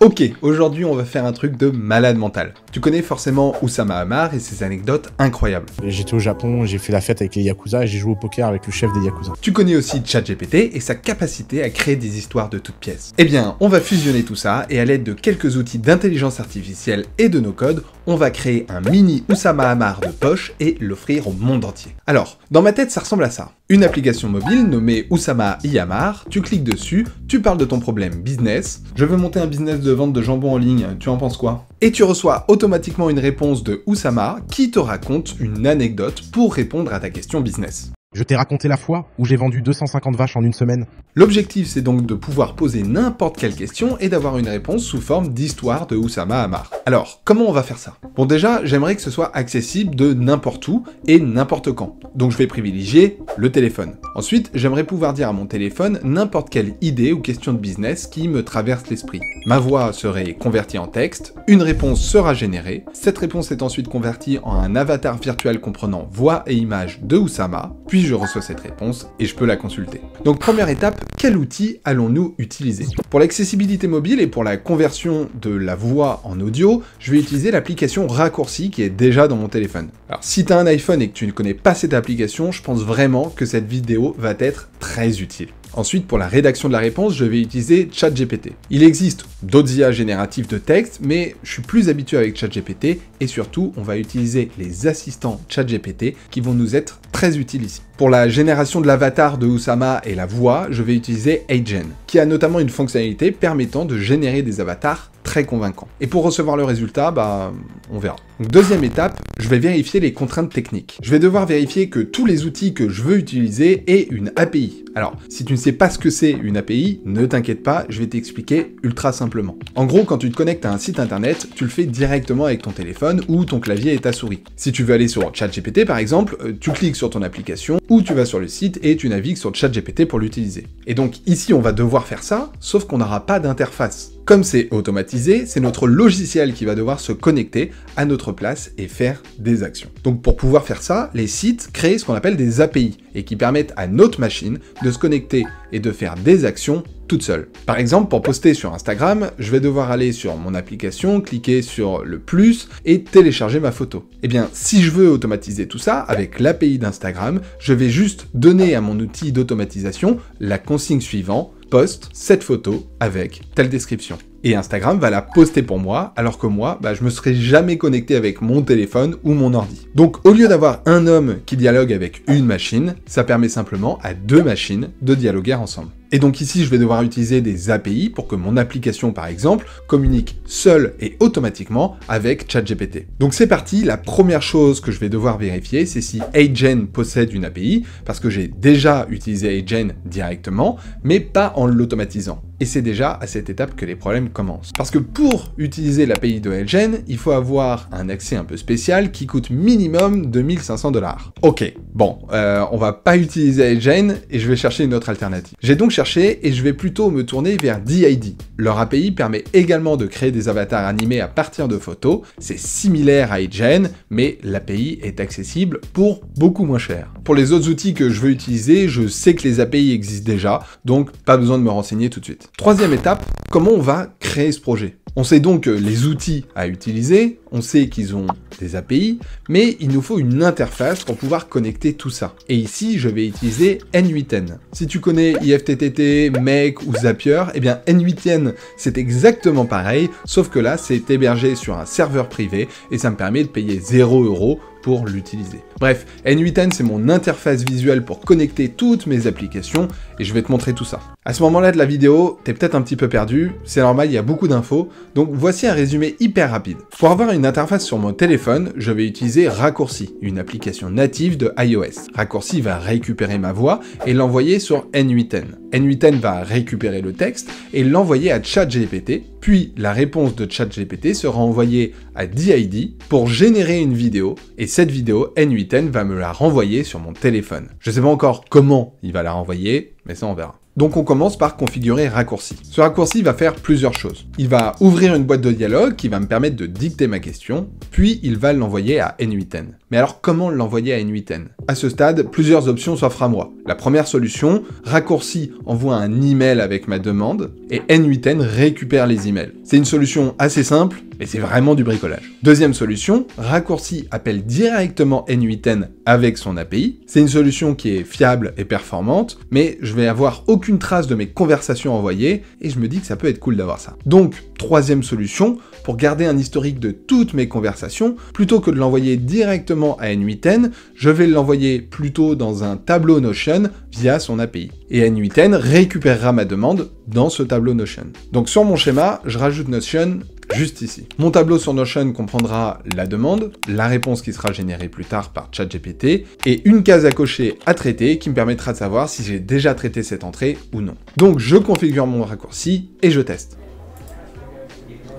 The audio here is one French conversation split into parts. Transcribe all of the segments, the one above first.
Ok, aujourd'hui on va faire un truc de malade mental. Tu connais forcément Usama Hamar et ses anecdotes incroyables. J'étais au Japon, j'ai fait la fête avec les Yakuza et j'ai joué au poker avec le chef des Yakuza. Tu connais aussi GPT et sa capacité à créer des histoires de toutes pièces. Eh bien, on va fusionner tout ça et à l'aide de quelques outils d'intelligence artificielle et de nos codes, on va créer un mini Oussama Hamar de poche et l'offrir au monde entier. Alors, dans ma tête, ça ressemble à ça. Une application mobile nommée Oussama Yamar, tu cliques dessus, tu parles de ton problème business, je veux monter un business de vente de jambon en ligne, tu en penses quoi Et tu reçois automatiquement une réponse de Oussama qui te raconte une anecdote pour répondre à ta question business. Je t'ai raconté la fois où j'ai vendu 250 vaches en une semaine. L'objectif, c'est donc de pouvoir poser n'importe quelle question et d'avoir une réponse sous forme d'histoire de Oussama Amar. Alors, comment on va faire ça Bon, déjà, j'aimerais que ce soit accessible de n'importe où et n'importe quand. Donc, je vais privilégier le téléphone. Ensuite, j'aimerais pouvoir dire à mon téléphone n'importe quelle idée ou question de business qui me traverse l'esprit. Ma voix serait convertie en texte, une réponse sera générée, cette réponse est ensuite convertie en un avatar virtuel comprenant voix et image de Oussama, puis je reçois cette réponse et je peux la consulter. Donc première étape, quel outil allons-nous utiliser Pour l'accessibilité mobile et pour la conversion de la voix en audio, je vais utiliser l'application Raccourci qui est déjà dans mon téléphone. Alors si tu as un iPhone et que tu ne connais pas cette application, je pense vraiment que cette vidéo va être très utile. Ensuite, pour la rédaction de la réponse, je vais utiliser ChatGPT. Il existe d'autres IA génératifs de texte, mais je suis plus habitué avec ChatGPT et surtout, on va utiliser les assistants ChatGPT qui vont nous être très utiles ici. Pour la génération de l'avatar de Usama et la voix, je vais utiliser AGEN, qui a notamment une fonctionnalité permettant de générer des avatars très convaincant. Et pour recevoir le résultat, bah, on verra. deuxième étape, je vais vérifier les contraintes techniques. Je vais devoir vérifier que tous les outils que je veux utiliser aient une API. Alors, si tu ne sais pas ce que c'est une API, ne t'inquiète pas, je vais t'expliquer ultra simplement. En gros, quand tu te connectes à un site internet, tu le fais directement avec ton téléphone ou ton clavier et ta souris. Si tu veux aller sur ChatGPT par exemple, euh, tu cliques sur ton application ou tu vas sur le site et tu navigues sur ChatGPT pour l'utiliser. Et donc ici, on va devoir faire ça, sauf qu'on n'aura pas d'interface. Comme c'est automatisé, c'est notre logiciel qui va devoir se connecter à notre place et faire des actions. Donc pour pouvoir faire ça, les sites créent ce qu'on appelle des API et qui permettent à notre machine de se connecter et de faire des actions toute seule. Par exemple, pour poster sur Instagram, je vais devoir aller sur mon application, cliquer sur le plus et télécharger ma photo. Eh bien, si je veux automatiser tout ça avec l'API d'Instagram, je vais juste donner à mon outil d'automatisation la consigne suivante poste cette photo avec telle description. Et Instagram va la poster pour moi, alors que moi, bah, je me serais jamais connecté avec mon téléphone ou mon ordi. Donc au lieu d'avoir un homme qui dialogue avec une machine, ça permet simplement à deux machines de dialoguer ensemble. Et donc ici, je vais devoir utiliser des API pour que mon application, par exemple, communique seule et automatiquement avec ChatGPT. Donc c'est parti, la première chose que je vais devoir vérifier, c'est si AGEN possède une API, parce que j'ai déjà utilisé AGEN directement, mais pas en l'automatisant. Et c'est déjà à cette étape que les problèmes commencent. Parce que pour utiliser l'API de LGen, il faut avoir un accès un peu spécial qui coûte minimum 2500 dollars. Ok, bon, euh, on va pas utiliser LGen et je vais chercher une autre alternative. J'ai donc cherché et je vais plutôt me tourner vers DID. Leur API permet également de créer des avatars animés à partir de photos. C'est similaire à OLGen, mais l'API est accessible pour beaucoup moins cher. Pour les autres outils que je veux utiliser, je sais que les API existent déjà, donc pas besoin de me renseigner tout de suite. Troisième étape, comment on va créer ce projet on sait donc les outils à utiliser, on sait qu'ils ont des API, mais il nous faut une interface pour pouvoir connecter tout ça. Et ici, je vais utiliser N8N. Si tu connais IFTTT, Make ou Zapier, eh bien N8N, c'est exactement pareil, sauf que là, c'est hébergé sur un serveur privé et ça me permet de payer 0€ l'utiliser. Bref, N8N c'est mon interface visuelle pour connecter toutes mes applications et je vais te montrer tout ça. À ce moment-là de la vidéo, t'es peut-être un petit peu perdu, c'est normal, il y a beaucoup d'infos, donc voici un résumé hyper rapide. Pour avoir une interface sur mon téléphone, je vais utiliser Raccourci, une application native de iOS. Raccourci va récupérer ma voix et l'envoyer sur N8N. N8N va récupérer le texte et l'envoyer à ChatGPT, puis la réponse de ChatGPT sera envoyée à DID pour générer une vidéo, et cette vidéo, N8N va me la renvoyer sur mon téléphone. Je sais pas encore comment il va la renvoyer, mais ça on verra. Donc on commence par configurer raccourci. Ce raccourci va faire plusieurs choses. Il va ouvrir une boîte de dialogue qui va me permettre de dicter ma question, puis il va l'envoyer à N8N. Mais alors comment l'envoyer à N8N À ce stade, plusieurs options s'offrent à moi. La première solution, raccourci envoie un email avec ma demande et N8N récupère les emails. C'est une solution assez simple mais c'est vraiment du bricolage. Deuxième solution, Raccourci appelle directement N8N avec son API. C'est une solution qui est fiable et performante, mais je vais avoir aucune trace de mes conversations envoyées et je me dis que ça peut être cool d'avoir ça. Donc, troisième solution, pour garder un historique de toutes mes conversations, plutôt que de l'envoyer directement à N8N, je vais l'envoyer plutôt dans un tableau Notion via son API. Et N8N récupérera ma demande dans ce tableau Notion. Donc sur mon schéma, je rajoute Notion juste ici. Mon tableau sur Notion comprendra la demande, la réponse qui sera générée plus tard par ChatGPT, et une case à cocher à traiter qui me permettra de savoir si j'ai déjà traité cette entrée ou non. Donc je configure mon raccourci et je teste.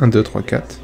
1, 2, 3, 4.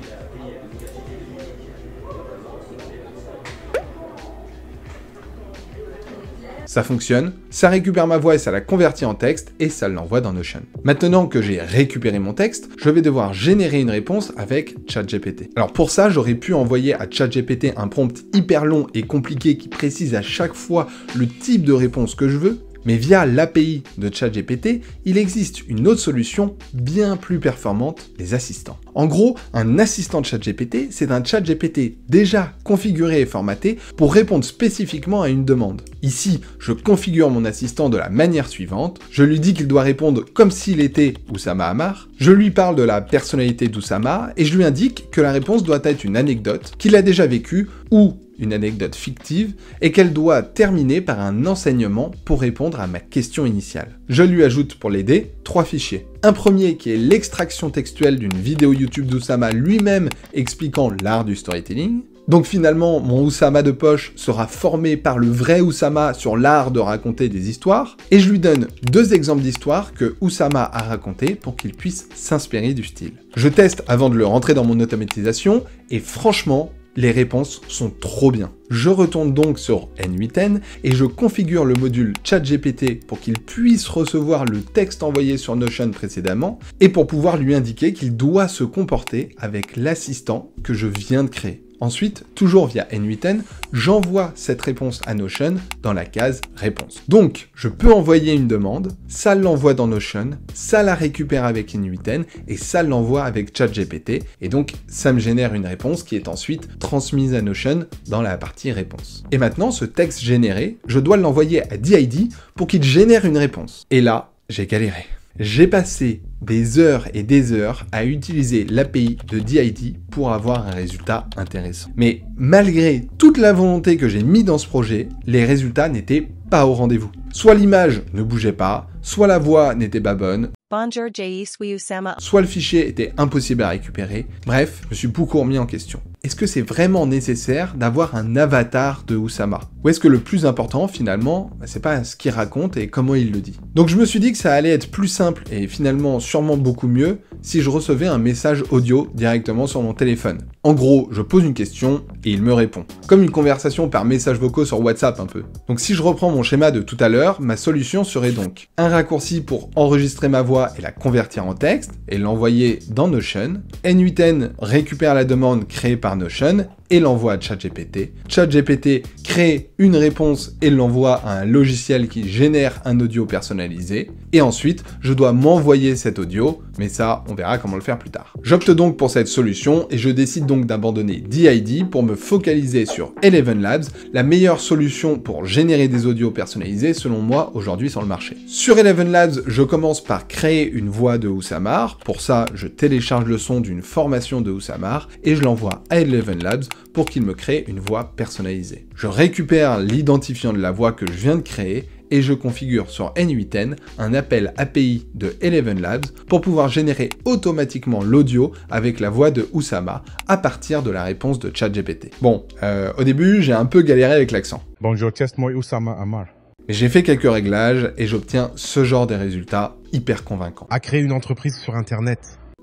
Ça fonctionne, ça récupère ma voix et ça la convertit en texte et ça l'envoie dans Notion. Maintenant que j'ai récupéré mon texte, je vais devoir générer une réponse avec ChatGPT. Alors pour ça, j'aurais pu envoyer à ChatGPT un prompt hyper long et compliqué qui précise à chaque fois le type de réponse que je veux, mais via l'API de ChatGPT, il existe une autre solution bien plus performante, les assistants. En gros, un assistant de ChatGPT, c'est un ChatGPT déjà configuré et formaté pour répondre spécifiquement à une demande. Ici, je configure mon assistant de la manière suivante. Je lui dis qu'il doit répondre comme s'il était Oussama Amar, Je lui parle de la personnalité d'Oussama et je lui indique que la réponse doit être une anecdote qu'il a déjà vécue ou une anecdote fictive, et qu'elle doit terminer par un enseignement pour répondre à ma question initiale. Je lui ajoute pour l'aider trois fichiers. Un premier qui est l'extraction textuelle d'une vidéo YouTube d'Oussama lui-même expliquant l'art du storytelling. Donc finalement, mon Oussama de poche sera formé par le vrai Oussama sur l'art de raconter des histoires, et je lui donne deux exemples d'histoires que Oussama a racontées pour qu'il puisse s'inspirer du style. Je teste avant de le rentrer dans mon automatisation, et franchement, les réponses sont trop bien. Je retourne donc sur N8N et je configure le module ChatGPT pour qu'il puisse recevoir le texte envoyé sur Notion précédemment et pour pouvoir lui indiquer qu'il doit se comporter avec l'assistant que je viens de créer. Ensuite, toujours via N8N, j'envoie cette réponse à Notion dans la case réponse. Donc, je peux envoyer une demande, ça l'envoie dans Notion, ça la récupère avec N8N et ça l'envoie avec ChatGPT. Et donc, ça me génère une réponse qui est ensuite transmise à Notion dans la partie réponse. Et maintenant, ce texte généré, je dois l'envoyer à DID pour qu'il génère une réponse. Et là, j'ai galéré. J'ai passé des heures et des heures à utiliser l'API de DID pour avoir un résultat intéressant. Mais malgré toute la volonté que j'ai mis dans ce projet, les résultats n'étaient pas au rendez-vous. Soit l'image ne bougeait pas, soit la voix n'était pas bonne, soit le fichier était impossible à récupérer. Bref, je me suis beaucoup remis en question est-ce que c'est vraiment nécessaire d'avoir un avatar de Oussama Ou est-ce que le plus important finalement, c'est pas ce qu'il raconte et comment il le dit Donc je me suis dit que ça allait être plus simple et finalement sûrement beaucoup mieux si je recevais un message audio directement sur mon téléphone. En gros, je pose une question et il me répond. Comme une conversation par message vocaux sur WhatsApp un peu. Donc si je reprends mon schéma de tout à l'heure, ma solution serait donc un raccourci pour enregistrer ma voix et la convertir en texte et l'envoyer dans Notion. N8N récupère la demande créée par Notion et l'envoie à ChatGPT. ChatGPT crée une réponse et l'envoie à un logiciel qui génère un audio personnalisé. Et ensuite, je dois m'envoyer cet audio, mais ça, on verra comment le faire plus tard. J'opte donc pour cette solution et je décide donc d'abandonner DID pour me focaliser sur Eleven Labs, la meilleure solution pour générer des audios personnalisés selon moi aujourd'hui sur le marché. Sur Eleven Labs, je commence par créer une voix de Oussamar. Pour ça, je télécharge le son d'une formation de Oussamar et je l'envoie à Eleven Labs pour qu'il me crée une voix personnalisée. Je récupère l'identifiant de la voix que je viens de créer et je configure sur N8N un appel API de Eleven Labs pour pouvoir générer automatiquement l'audio avec la voix de Oussama à partir de la réponse de ChatGPT. Bon, euh, au début, j'ai un peu galéré avec l'accent. Bonjour, test moi Oussama Amar. J'ai fait quelques réglages et j'obtiens ce genre de résultats hyper convaincants. À créer une entreprise sur Internet.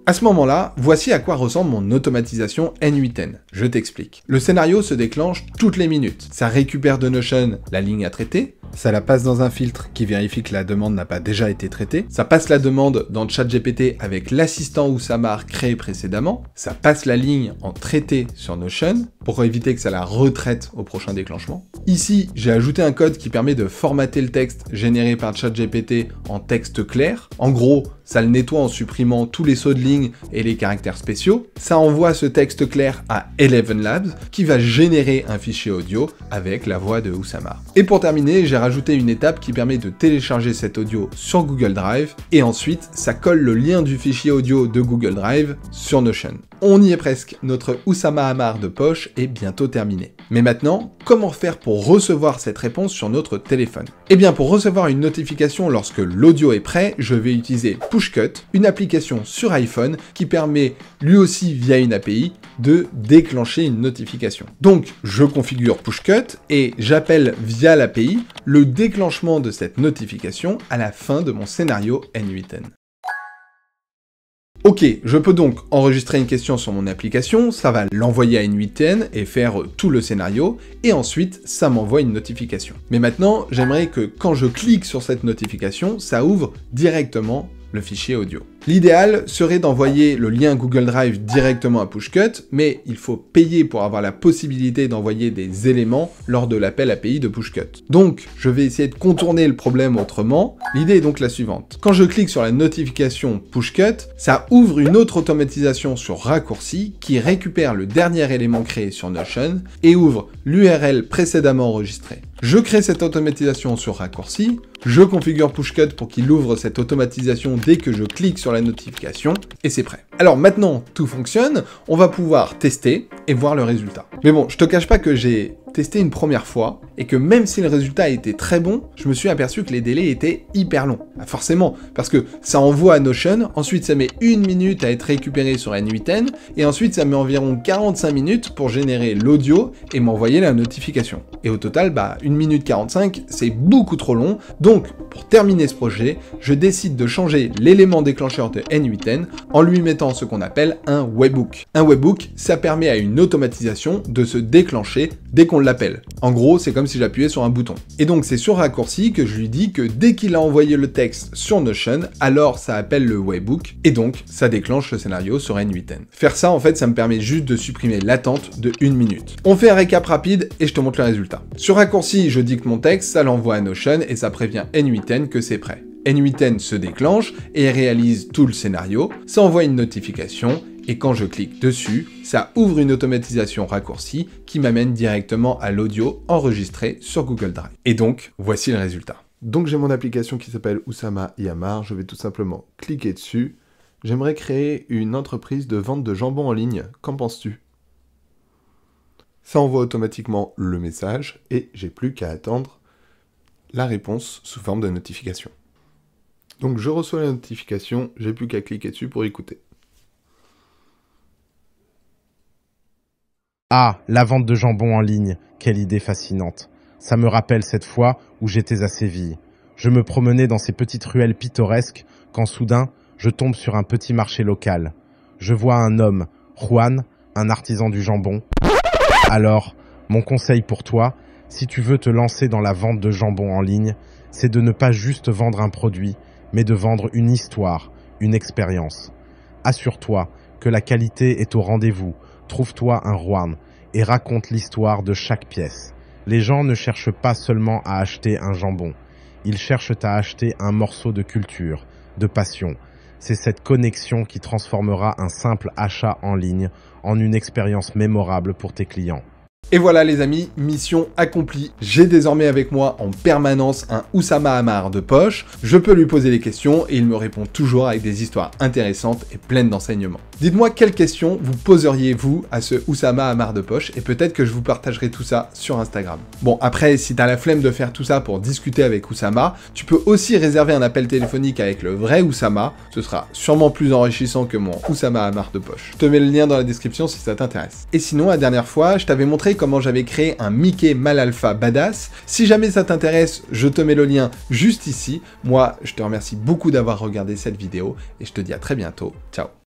À ce moment-là, voici à quoi ressemble mon automatisation N8N. Je t'explique. Le scénario se déclenche toutes les minutes. Ça récupère de Notion la ligne à traiter, ça la passe dans un filtre qui vérifie que la demande n'a pas déjà été traitée, ça passe la demande dans ChatGPT avec l'assistant ou créé précédemment, ça passe la ligne en traité sur Notion pour éviter que ça la retraite au prochain déclenchement. Ici, j'ai ajouté un code qui permet de formater le texte généré par ChatGPT en texte clair. En gros, ça le nettoie en supprimant tous les sauts de ligne et les caractères spéciaux. Ça envoie ce texte clair à Eleven Labs qui va générer un fichier audio avec la voix de Oussama. Et pour terminer, j'ai rajouter une étape qui permet de télécharger cet audio sur Google Drive et ensuite ça colle le lien du fichier audio de Google Drive sur Notion. On y est presque, notre Oussama Hamar de poche est bientôt terminé. Mais maintenant, comment faire pour recevoir cette réponse sur notre téléphone Eh bien pour recevoir une notification lorsque l'audio est prêt, je vais utiliser PushCut, une application sur iPhone qui permet lui aussi via une API de déclencher une notification. Donc, je configure PushCut et j'appelle via l'API le déclenchement de cette notification à la fin de mon scénario N8N. Ok, je peux donc enregistrer une question sur mon application, ça va l'envoyer à N8N et faire tout le scénario, et ensuite ça m'envoie une notification. Mais maintenant, j'aimerais que quand je clique sur cette notification, ça ouvre directement le fichier audio. L'idéal serait d'envoyer le lien Google Drive directement à PushCut, mais il faut payer pour avoir la possibilité d'envoyer des éléments lors de l'appel API de PushCut. Donc, je vais essayer de contourner le problème autrement. L'idée est donc la suivante. Quand je clique sur la notification PushCut, ça ouvre une autre automatisation sur raccourci qui récupère le dernier élément créé sur Notion et ouvre l'URL précédemment enregistrée. Je crée cette automatisation sur raccourci, je configure PushCut pour qu'il ouvre cette automatisation dès que je clique sur la notification, et c'est prêt. Alors maintenant, tout fonctionne, on va pouvoir tester et voir le résultat. Mais bon, je te cache pas que j'ai testé une première fois et que même si le résultat était très bon, je me suis aperçu que les délais étaient hyper longs. Ah, forcément, parce que ça envoie à Notion, ensuite ça met une minute à être récupéré sur N8n et ensuite ça met environ 45 minutes pour générer l'audio et m'envoyer la notification. Et au total, bah, 1 minute 45, c'est beaucoup trop long, donc, pour terminer ce projet, je décide de changer l'élément déclencheur de N8N en lui mettant ce qu'on appelle un webhook. Un webhook, ça permet à une automatisation de se déclencher dès qu'on l'appelle. En gros, c'est comme si j'appuyais sur un bouton. Et donc, c'est sur raccourci que je lui dis que dès qu'il a envoyé le texte sur Notion, alors ça appelle le webhook et donc ça déclenche le scénario sur N8N. Faire ça, en fait, ça me permet juste de supprimer l'attente de une minute. On fait un récap rapide et je te montre le résultat. Sur raccourci, je dicte mon texte, ça l'envoie à Notion et ça prévient N8N que c'est prêt. n 8 se déclenche et réalise tout le scénario, ça envoie une notification et quand je clique dessus, ça ouvre une automatisation raccourcie qui m'amène directement à l'audio enregistré sur Google Drive. Et donc, voici le résultat. Donc j'ai mon application qui s'appelle Usama Yamar, je vais tout simplement cliquer dessus. J'aimerais créer une entreprise de vente de jambon en ligne, qu'en penses-tu Ça envoie automatiquement le message et j'ai plus qu'à attendre la réponse sous forme de notification. Donc je reçois la notification, j'ai plus qu'à cliquer dessus pour écouter. Ah, la vente de jambon en ligne, quelle idée fascinante. Ça me rappelle cette fois où j'étais à Séville. Je me promenais dans ces petites ruelles pittoresques quand soudain, je tombe sur un petit marché local. Je vois un homme, Juan, un artisan du jambon. Alors, mon conseil pour toi, si tu veux te lancer dans la vente de jambon en ligne, c'est de ne pas juste vendre un produit, mais de vendre une histoire, une expérience. Assure-toi que la qualité est au rendez-vous, trouve-toi un Juan et raconte l'histoire de chaque pièce. Les gens ne cherchent pas seulement à acheter un jambon, ils cherchent à acheter un morceau de culture, de passion. C'est cette connexion qui transformera un simple achat en ligne en une expérience mémorable pour tes clients. Et voilà les amis, mission accomplie. J'ai désormais avec moi en permanence un Oussama Amar de poche. Je peux lui poser des questions et il me répond toujours avec des histoires intéressantes et pleines d'enseignements. Dites-moi quelles questions vous poseriez vous à ce Oussama marre de poche et peut-être que je vous partagerai tout ça sur Instagram. Bon après si t'as la flemme de faire tout ça pour discuter avec Oussama, tu peux aussi réserver un appel téléphonique avec le vrai Oussama, ce sera sûrement plus enrichissant que mon Oussama Amar de poche. Je te mets le lien dans la description si ça t'intéresse. Et sinon la dernière fois, je t'avais montré comment j'avais créé un Mickey mal alpha badass. Si jamais ça t'intéresse, je te mets le lien juste ici. Moi, je te remercie beaucoup d'avoir regardé cette vidéo et je te dis à très bientôt. Ciao